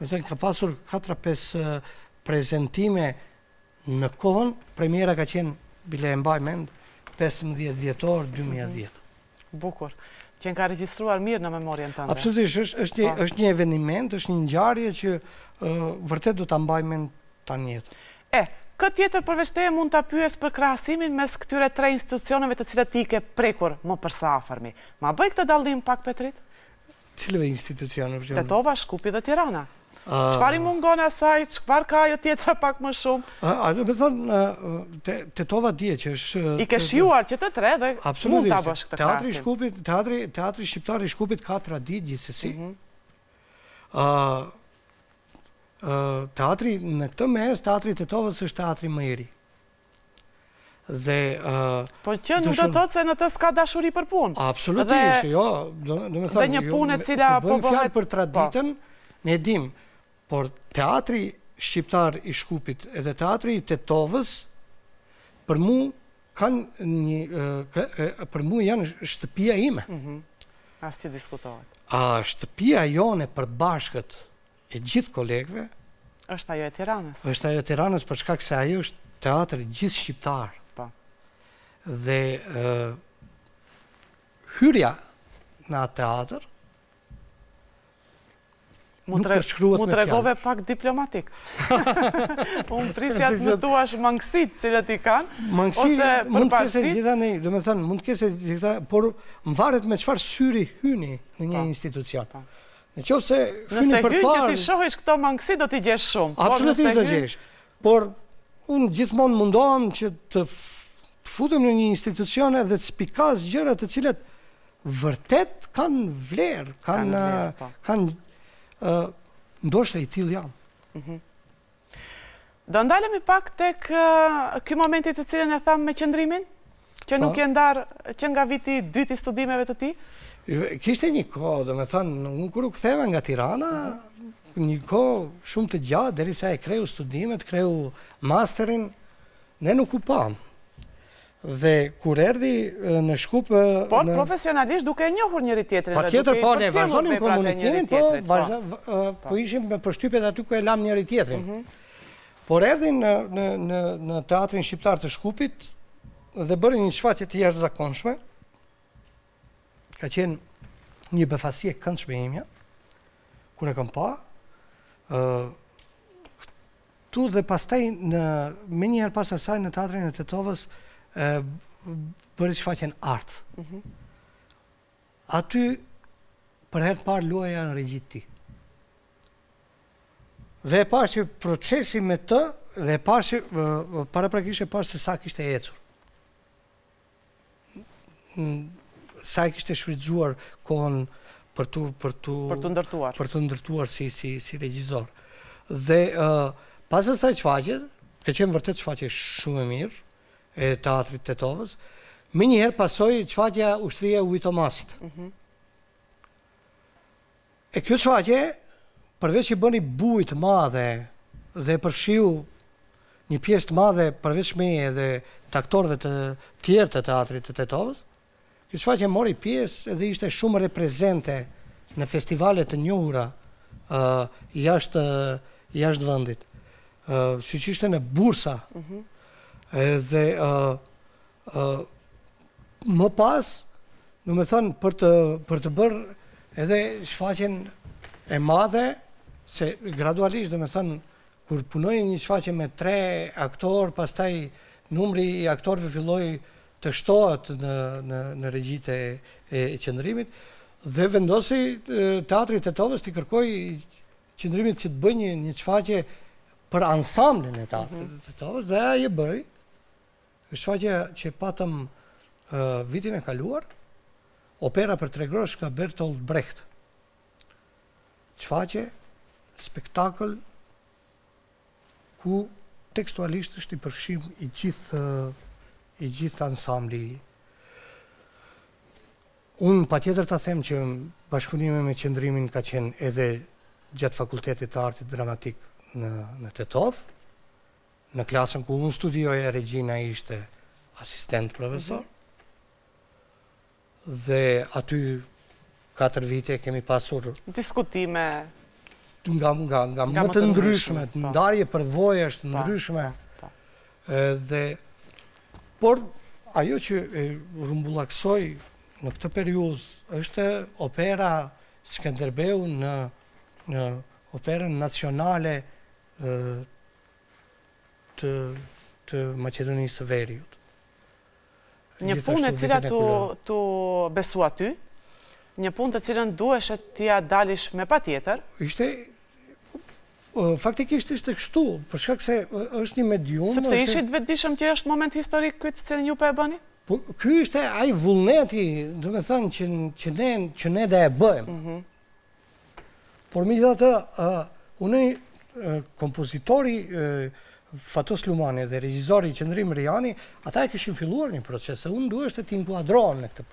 Do të thënë ka pasur 4-5 prezentime në kohën, premiera ka qenë bile e mbaj mend 15 dhjetor 2010. Mhm. Bukur që në ka registruar mirë në memorien të ndërë. Absolutisht, po. është një eveniment, është një njarje që vërtet du të ambajmen të njëtë. E, këtë jetër përveçteje mund të apyës për krasimin mes këtyre tre institucioneve të cilat ti ke prekur më përsa afermi. Ma bëj këtë daldim pak, Petrit? Cilëve institucionove? Dhe Tova, Shkupi dhe Tirana. Qëpar i mungon asaj, qëpar ka jo tjetra pak më shumë? A në me thonë, të tova dje që është... I ke shjuar që të tre dhe mund të abash këtë krasin. Teatri Shqiptar i Shkupit ka tradit gjithësësi. Mhm. Teatri në këtë mes, teatri të tovës është teatri më eri. Po në që nuk do të të se në të s'ka dashuri për punë. Absolutisht, jo. Dhe një punë e cila... Po bëjmë po fjarë për po. traditën, ne dimë por teatri shqiptar i Shkupit edhe teatri i Tetovës për mua kanë një për mua janë shtëpia ime. Mhm. A diskutohet? A shtëpia jone për bashkët e gjithë kolegëve është ajo e Tiranës. Është ajo e Tiranës për shkak se ajo është teatri i gjithë shqiptar. Po. Dhe ë hyrja në atë atë Më të regove pak diplomatik. Unë prisjat të më duash mangësit cilët i kanë, ose Mund të kese gjitha një, dhe me thënë, mund të kese gjitha, por më varet me qëfar syri hyni në një po. institucion. Po. Në që se hyni për parë... Nëse hyni që ti shohesh këto mangësit, do t'i gjesh shumë. Po, Absolutisht do gjesh. Por, unë gjithmon mundohem që të futëm në një institucion dhe të spikaz gjërat të cilët vërtet kanë vlerë, ndoshtë e i til jam. Mhm. Do ndalemi pak të këj momentit të cilën e thamë me qëndrimin, që nuk po. e ndarë që nga viti dyti studimeve të ti? Kishte një ko, dhe me thanë, në kuru këtheve nga Tirana, një ko shumë të gjatë, dheri sa e kreju studimet, kreju masterin, ne nuk u pamë dhe kur erdi në shkupë... Por, profesionalisht duke njohur njëri tjetëri. Pa tjetër, po, ne vazhdonim komunikimin, po, po. Po. po ishim me përshtypjet aty ku e lam njëri tjetëri. Mhm. Por erdi në teatrin shqiptar të shkupit dhe bërin një shfatje të jeshtë zakonshme, ka qenë një befasie këndshme imja, kur e kam pa, tu dhe pastaj në... Me njëherë pas asaj në teatrin e të tovës, të bërë që faqen artë. Mhm. Aty, për herë të parë, luaja në regjit ti. Dhe e parë që procesi me të, dhe e parë që, para pra kishe parë se sa kishte e ecur. Sa e kishte shvizuar kohën për të... Për të ndërtuar. Për të ndërtuar si, si, regjizor. Dhe uh, pasë sa që faqet, ka qenë vërtet që faqet shumë e mirë, e teatrit të tovës, me njëherë pasoj qfatja ushtrije u i Tomasit. Mhm. E kjo qfatje, përveç që bëni bujt madhe dhe përshiu një pjesë të madhe përveç me e dhe të aktorve të tjerë të teatrit të tetovës, tovës, kjo qfatje mori pjesë edhe ishte shumë reprezente në festivalet të njohura jashtë vëndit. Si që ishte në bursa, mhm edhe uh, më pas, në me thënë, për të, për të bërë edhe shfaqen e madhe, se gradualisht, në me thënë, kur punoj një shfaqen me tre aktorë, pas taj numri i aktorëve filloj të shtohet në, në, në regjit e, e qëndrimit, dhe vendosi teatrit të tovës të kërkoj qëndrimit që të bëj një, një shfaqe për ansamblin e teatrit mhm. të tovës, dhe aje bëj, është shfaqja që patëm vitin e kaluar, opera për tre grosh nga Bertolt Brecht. faqe, spektakl, ku tekstualisht është i përfshim i gjithë i gjithë ansambli. Unë pa tjetër të them që bashkëpunime me qëndrimin ka qenë edhe gjatë fakultetit të artit dramatik në Tetovë, në klasën ku unë studioj e regjina ishte asistent profesor mhm. dhe aty 4 vite kemi pasur diskutime nga më të ndryshme po. ndarje për vojë është po, ndryshme po. dhe por ajo që rumbullaksoj në këtë periud është opera s'ke në, në operën nacionale të, të Macedonisë veriut. Një punë e cila të, të besu aty, një punë të cilën duesh e tja dalish me pa tjetër? Ishte, faktikisht ishte kështu, përshka këse është një medium... është Sepse ishit dishëm që është moment historik të cilën ju për po e bëni? Po, ky ishte ai vullneti, dhe thënë, që, që, ne, që ne dhe e bëjmë. Mm Por mi dhe të, unë kompozitori Fatos Lumani dhe regjizori i qëndrim Rijani, ata e këshin filluar një proces, se unë duhesht të t'inkuadrohen në këtë.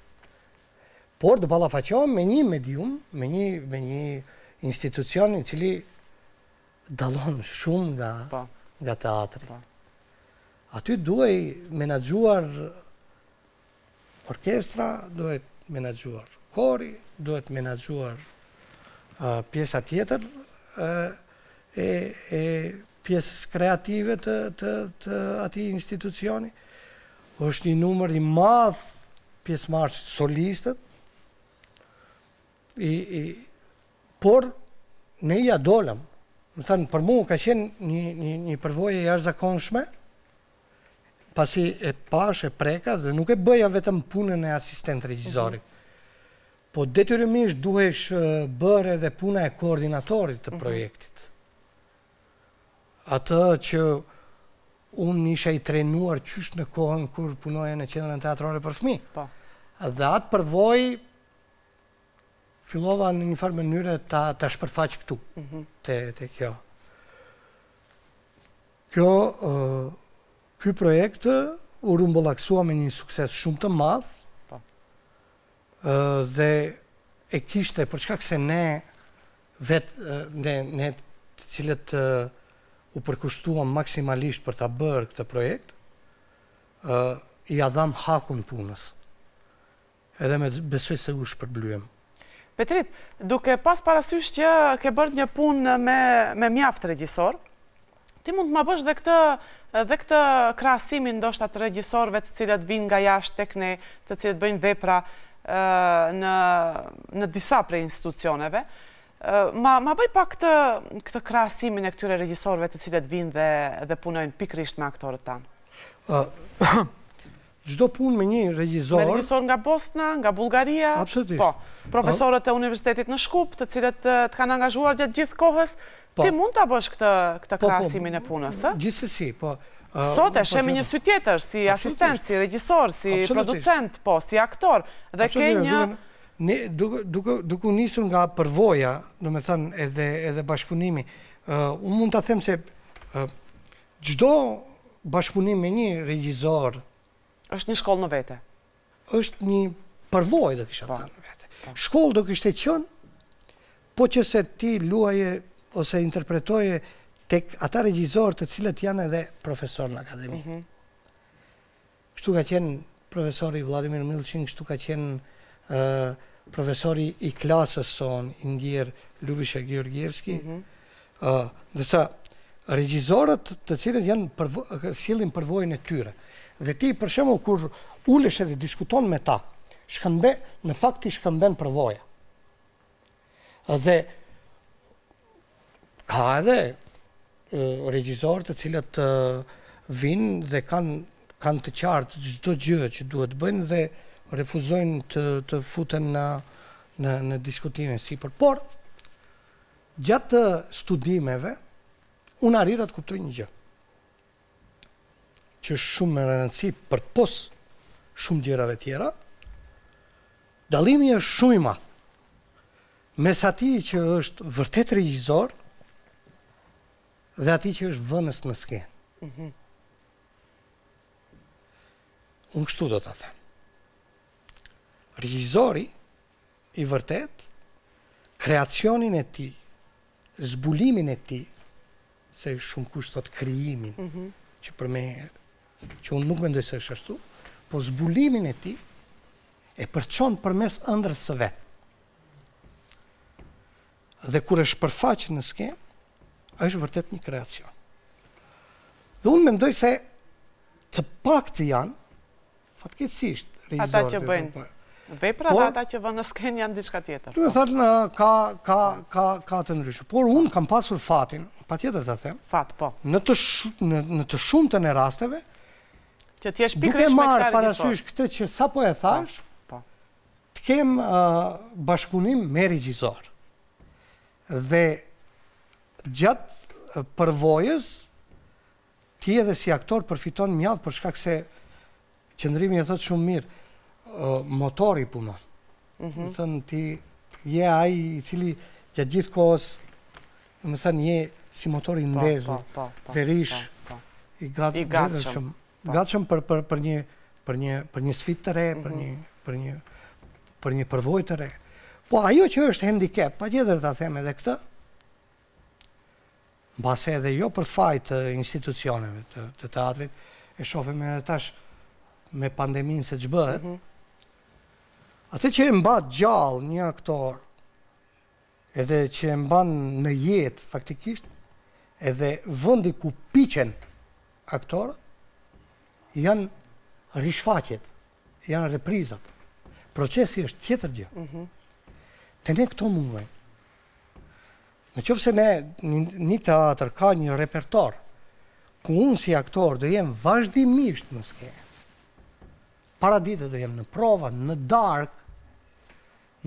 Por, dë bala me një medium, me një, me një institucion në cili dalon shumë nga, po. nga teatri. Po. Aty duhej menagjuar orkestra, duhet menagjuar kori, duhet menagjuar uh, pjesa tjetër, e, e pjesës kreative të, të, të ati institucioni, është një numër i madh pjesë marqë solistët, i, i, por ne i adolëm, më thënë, për mu ka qenë një, një, një përvoje i pasi e pash e preka dhe nuk e bëja vetëm punën e asistentë regjizorit. Mm -hmm. Po detyrimisht duhesh bërë edhe puna e koordinatorit të mhm. projektit. Mm -hmm atë që unë isha i trenuar qysh në kohën kur punoja në qendrën teatrore për fëmijë. Po. Dhe atë përvoj fillova në një farë mënyre ta, ta shpërfaq këtu, mm te, te kjo. Kjo, uh, ky projekt u rumbullaksua me një sukses shumë të madh. Po. Uh, dhe e kishte për çka se ne vet uh, ne ne të cilët uh, u përkushtuam maksimalisht për të bërë këtë projekt, i adham hakun punës, edhe me besoj se u shpërbluem. Petrit, duke pas parasysh që ke bërë një pun me mjaftë regjisor, ti mund të më bësh dhe këtë krasimin do shtatë regjisorve të cilët vinë nga jashtë të këne, të cilët bëjnë vepra në disa prej institucioneve, Ma bëj pak këtë krasimin e këtyre regjisorve të cilët vinë dhe punojnë pikrisht me aktorët tanë? Gjdo punë me një regjizor... Me regjizor nga Bosna, nga Bulgaria... Absolutisht. Po, po, profesorët e universitetit në Shkup, të cilët të kanë angazhuar gjatë gjithë kohës, po. ti mund të bësh këtë po, krasimin e punës? Gjithës e si, po... Sot e shemi një sy tjetër, si asistent, si regjisor, si producent, po, si aktor, dhe ke një... Absolutisht. Duk u nisën nga përvoja, do me thënë, edhe bashkëpunimi, unë mund të them se gjdo bashkëpunim me një regjizor... është një shkollë në vete? është një përvoj, do kështë po, thënë në vete. Po. Shkollë do kështë e qënë, po që se ti luaje ose interpretoje tek ata regjisor të cilët janë edhe profesor në akademi. Mhm. Kështu ka qenë profesori Vladimir Milçin, kështu ka qenë profesori i klasës son, i ndjerë Lubisha Gjorgjevski, mhm. dhe sa regjizorët të cilët janë sielin përvojnë e tyre. Dhe ti, për shemë, kur ulesh edhe diskuton me ta, shkëmbe, në fakti shkëmben përvoja. Dhe ka edhe regjizorët të cilët vinë dhe kanë të qartë gjithë të gjithë që duhet bëjnë dhe refuzojnë të të futen në në në diskutimin sipër. Por gjatë studimeve unë arrita të kuptoj një gjë. Që shumë e rëndësi për pos shumë gjëra të tjera. Dallimi është shumë i madh. Mes atij që është vërtet regjisor dhe atij që është vënës në skenë. Mhm. Unë kështu do të them. Rizori, i vërtet, kreacionin e ti, zbulimin e ti, se shumë kushtë thot kriimin, mm -hmm. që për me, që unë nuk me ndojë se ashtu, po zbulimin e ti, e përqon për mes ëndrës së vetë. Dhe kur është përfaqë në skem, është vërtet një kreacion. Dhe unë me ndojë se të pak të janë, fatkecisht, Ata që bëjnë Vepra dhe ata që vënë në skenë janë diçka tjetër. Të në thartë në ka të nëryshë. Por unë kam pasur fatin, pa tjetër të them, po. në të shumë të në rasteve, duke marë parasysh këtë që sa po e thash, po, po. të kem uh, bashkunim me regjizor. Dhe gjatë uh, përvojës, ti edhe si aktor përfiton mjavë përshka këse qëndrimi e thotë shumë mirë motori puna. të mhm. thënë ti, je aji cili gjatë gjithë kohës, më thënë je si motori po, ndezu, zërish, po, po, i gatshëm. Gatshëm për një për një për një sfidë të re, për mhm. një për një për një përvojë të re. Po ajo që është handicap, patjetër ta them edhe këtë. base edhe jo për fajt të institucioneve të, teatrit, e shohim edhe tash me pandeminë se ç'bëhet. Mm Ate që e mba gjallë një aktor, edhe që e mba në jetë faktikisht, edhe vëndi ku pichen aktor, janë rishfaqet, janë reprizat. Procesi është tjetër gjë. Mhm. Të ne këto mungojnë. Në qëpë se ne një teatr ka një repertor, ku unë si aktor dhe jem vazhdimisht në skejë, para dite dhe jem në prova, në dark,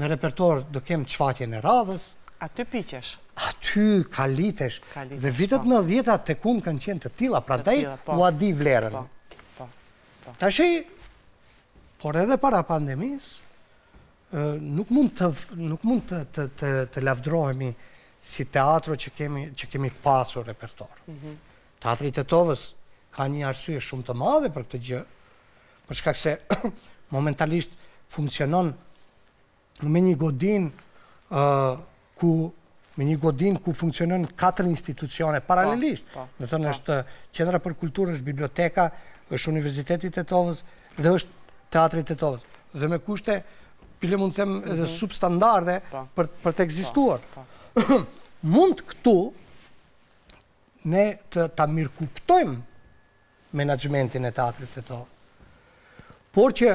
në repertor do kemë qfatje në radhës. A ty piqesh? A ty kalitesh. Dhe po. vitet në djetat të kumë kanë qenë të tila, pra taj u adi vlerën. Po, po, Ta shi, por edhe para pandemis, nuk mund të lafdrohemi si teatro që kemi pasu repertor. Mhm. Teatri të tovës ka një arsye shumë të madhe për këtë gjë, përshka se momentalisht funksionon me një godin uh, ku me një godin ku funksionon katër institucione paralelisht. Do po, të po, po. është uh, Qendra për Kulturë, është biblioteka, është Universiteti i tovës dhe është Teatri i tovës Dhe me kushte pile mund të them edhe mhm. substandarde për për të ekzistuar. mund këtu ne të ta mirë kuptojmë menaxhmentin e teatrit të tovës Por që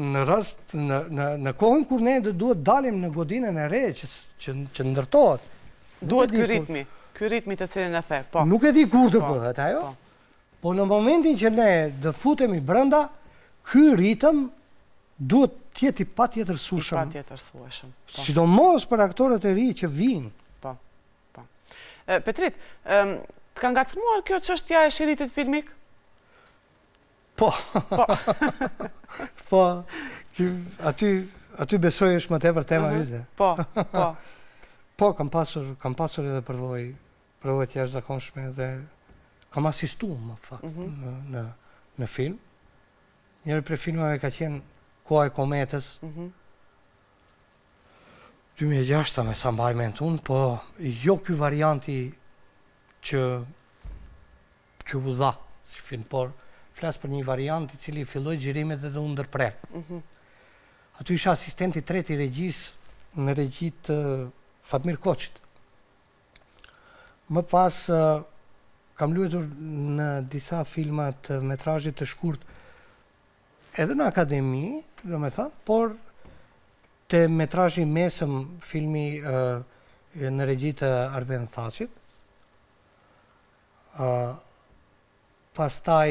në rast në kohën kur ne duhet dalim në godinën e re që ndërtojt. Duhet kë ritmi, kë ritmi të cilin e the. Po. Nuk e di kur të po, bëhet, po. ajo. Po në momentin që ne dhe futemi brenda, kë ritëm duhet tjeti pa tjetër sushëm. I pa tjetër sushëm. Sidomos për aktorët e ri që vinë. Po, po. Petrit, të kanë gacmuar kjo që është tja e shiritit filmikë? Po. Po. po. Ky aty aty besoj është më tepër tema uh mhm. -huh. Po. Po. po, kam pasur kam pasur edhe përvojë përvojë të jashtëzakonshme dhe kam asistuar më fakt mhm. në në në film. Njëri prej filmave ka qenë Koha e kometës. Mhm. Uh -huh. 2006 me sa mbaj po jo kjo varianti që që u dha si film, por flas për një variant i cili filloi xhirimet dhe u ndërpre. Mhm. Aty isha asistent i tretë i regjis në regji të uh, Fatmir Koçit. Më pas uh, kam luetur në disa filma të uh, metrazhit të shkurt edhe në akademi, do me por të metrajin mesëm filmi në regjitë Arben Thacit, pastaj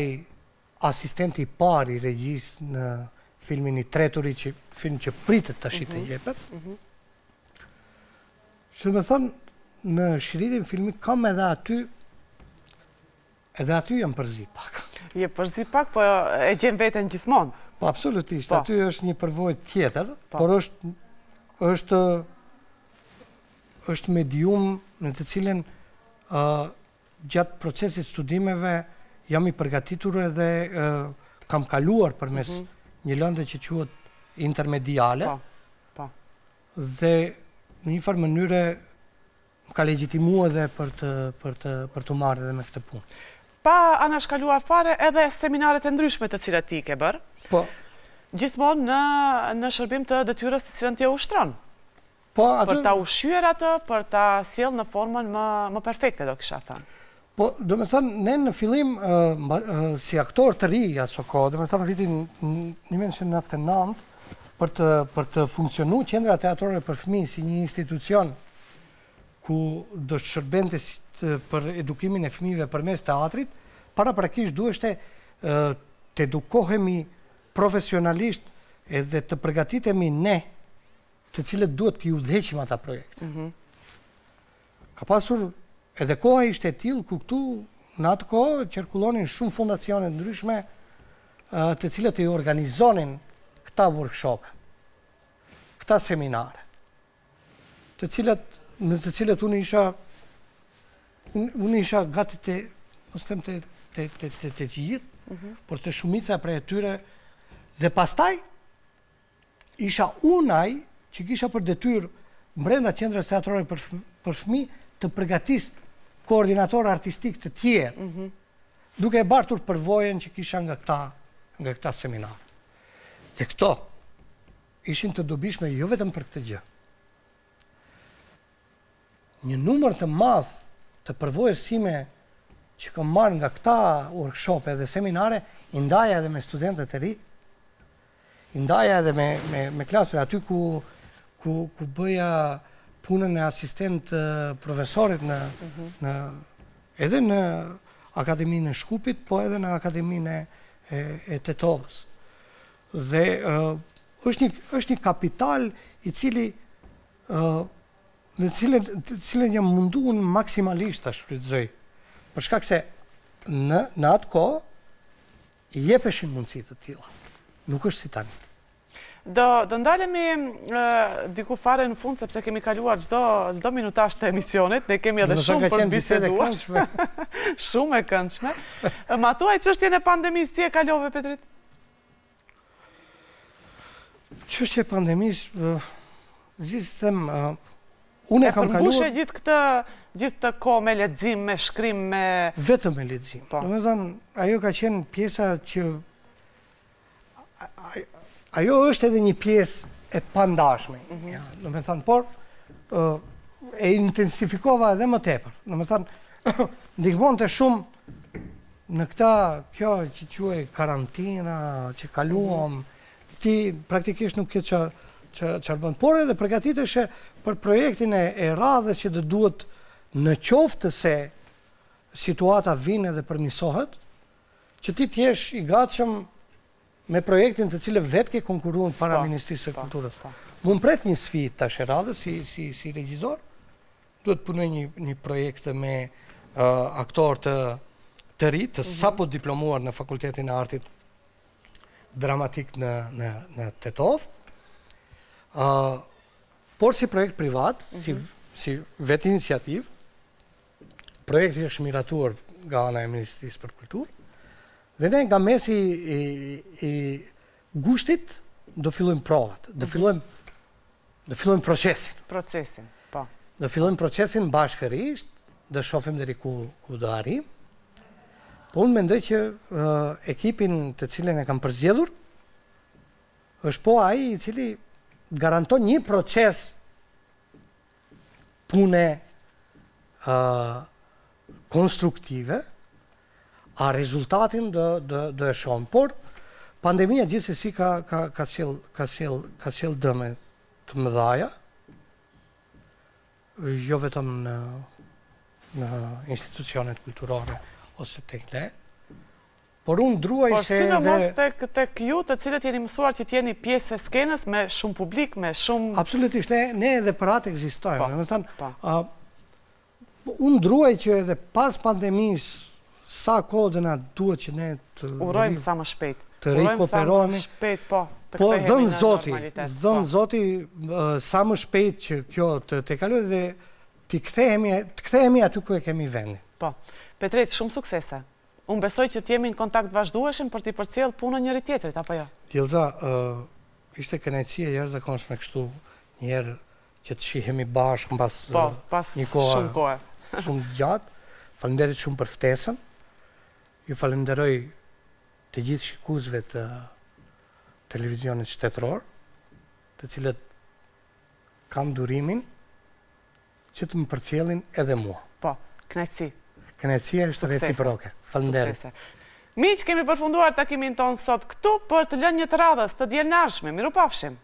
asistenti pari regjis në filmin i treturi, film që pritët të shi mhm. të jepet. Mhm. Shë me thonë, në shiritin filmit kam edhe aty, edhe aty jam përzi pak. Je përzi pak, po e gjem vetën gjithmonë. Po, absolutisht, po. aty është një përvoj tjetër, po. por është është është medium në të cilin gjatë procesit studimeve jam i përgatitur edhe kam kaluar për mes mhm. një lëndë që quat intermediale. Po, po. Dhe në një farë mënyre më ka legjitimua edhe për të, për të, për të marrë edhe me këtë punë. Pa anashkaluar fare edhe seminaret e ndryshme të cilat ti ke bërë. Po. Gjithmonë në, në shërbim të detyres të cilën tje ushtronë. Po, atë... Për ta ushqyër atë, për ta sjellë në formën më, më perfekte, do kisha thënë. Po, do me thënë, ne në filim si aktor të ri, ja së kohë, do me thënë, në vitin një menë që në të nëndë, për të funksionu qendra të për fëmi si një institucion ku do të shërbente për edukimin e fëmive për mes teatrit, para për kishë të edukohemi profesionalisht edhe të përgatitemi ne të cilët duhet të ju dheqim ata projekte. Mhm. Ka pasur Edhe koha ishte e tillë ku këtu në atë kohë qarkullonin shumë fondacione të ndryshme të cilët i organizonin këta workshop, këta seminare, të cilët në të cilët unë isha unë isha gati të mos them të të të të të gjithë, mhm. por të shumica prej tyre dhe pastaj isha unaj që kisha për detyrë mbrenda qendrës teatrore për për fëmijë të përgatis koordinator artistik të tjerë, mhm. duke e bartur përvojen që kisha nga këta, nga këta seminar. Dhe këto ishin të dobishme jo vetëm për këtë gjë. Një numër të madh të përvojësime që kam marrë nga këta e dhe seminare, i edhe me studentët e ri, i edhe me, me, me klasër aty ku, ku, ku bëja punën e asistent profesorit mhm. në edhe në Akademinë e Shkupit, po edhe në Akademinë e Tetovës. Dhe është një kapital i cili në cilën jam munduën maksimalisht të shfrytëzëj. përshka se në atë ko, jepeshin mundësit të tila. Nuk është si tani. Do ndalemi diku fare në fund, sepse kemi kaluar gjdo minutasht të emisionit, ne kemi edhe shumë për biseduar. Shumë e këndshme. Ma tuaj, që është jene pandemis, si e kalove, Petrit? Që është jene pandemis, zisë them, unë e kam kaluar... E përmbushe gjithë këtë gjithë të ko me ledzim, me shkrim, me... Vetëm me ledzim. Po. Do me thamë, ajo ka qenë pjesa që ajo është edhe një pjesë e pandashme. Në mhm. me thënë, por, e intensifikova edhe më tepër. Në me thënë, ndihmon të shumë në këta, kjo që që e karantina, që kaluam, mhm. ti praktikisht nuk këtë që arbonë. Por edhe përgatit shë për projektin e radhe që dhe duhet në qoftë se situata vine dhe përmisohet, që ti t'jesh i gatshëm me projektin të cilë vetë ke konkuruar para po, Ministrisë po, po. e Kulturës. Më më pret një sfit të asheradhe si regjizor, duhet punoj një projekt me uh, aktor të rritë, të mhm. sapo diplomuar në Fakultetin e Artit Dramatik në Tetov, uh, por si projekt privat, si mhm. vetë iniciativ, projekt i është miratuar nga anë e Ministrisë për Kulturë, Dhe ne nga mesi i gushtit, do fillojnë provat, do mhm. fillojnë procesin. Procesin, po. Do fillojnë procesin bashkërisht, do shofim dhe riku ku do Po unë mendoj që ekipin të cilën e kam përzjedhur, është po aji i cili garanton një proces pune konstruktive, a rezultatin dhe e shonë. Por, pandemija gjithës e si ka sjell dëme të mëdhaja, jo vetëm në institucionet kulturore ose të këtë, Por unë druaj se... Por së në mos të këtë kju të cilët jeni mësuar që tjeni pjesë e skenës me shumë publik, me shumë... Absolutisht, ne edhe për atë egzistojme. Po, po. Unë druaj që edhe pas pandemisë sa kohë dhe na duhet që ne të... Urojmë sa më shpejt. Të rekoperojme. Urojmë sa më shpejt, po. Po, dhënë zoti, dhënë po. zoti sa më shpejt që kjo të te dhe të kthejemi aty ku e kemi vendin. Po, Petrit, shumë suksese. Unë besoj që t'jemi në kontakt vazhdueshen për t'i përcjell punë njëri tjetrit, apo jo? Tjelza, ishte kënajtësia jërë zakon shme kështu njerë që të shihemi bashkë në po, pas një kohë shumë gjatë, falenderit shumë për ftesën ju falenderoj të gjithë shikuzve të televizionit shtetëror, të cilët kam durimin që të më përcjelin edhe mua. Po, knajtësi. Knajtësia është reciproke. Falenderoj. Miqë kemi përfunduar takimin tonë sot këtu për të lënë një të radhës të djelë nashme. Miru pafshim.